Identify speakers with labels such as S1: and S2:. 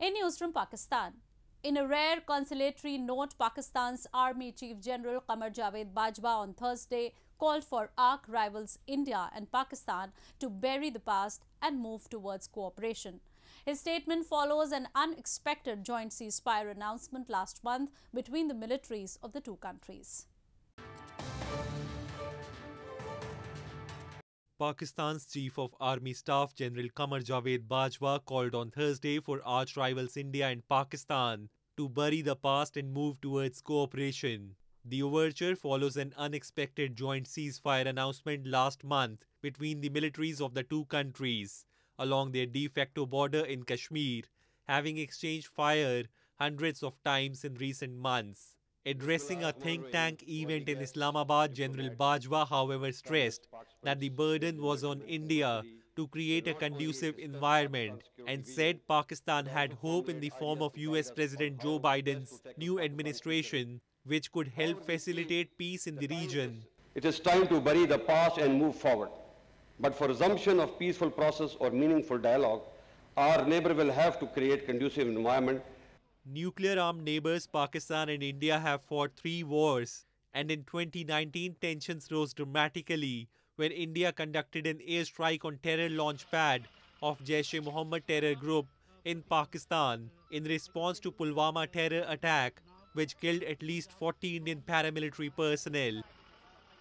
S1: In news from Pakistan. In a rare conciliatory note, Pakistan's Army Chief General Qamar Javed Bajwa on Thursday called for arch rivals India and Pakistan to bury the past and move towards cooperation. His statement follows an unexpected joint ceasefire announcement last month between the militaries of the two countries.
S2: Pakistan's Chief of Army Staff General Kamal Javed Bajwa called on Thursday for arch rivals India and Pakistan to bury the past and move towards cooperation. The overture follows an unexpected joint ceasefire announcement last month between the militaries of the two countries along their de facto border in Kashmir, having exchanged fire hundreds of times in recent months. Addressing a think tank event in Islamabad, General Bajwa, however, stressed that the burden was on India to create a conducive environment and said Pakistan had hope in the form of US President Joe Biden's new administration, which could help facilitate peace in the region.
S3: It is time to bury the past and move forward. But for resumption of peaceful process or meaningful dialogue, our neighbor will have to create conducive environment.
S2: Nuclear-armed neighbors Pakistan and India have fought three wars, and in 2019 tensions rose dramatically where India conducted an airstrike on terror launch pad of Jaish-e-Mohammed terror group in Pakistan in response to Pulwama terror attack which killed at least 40 Indian paramilitary personnel.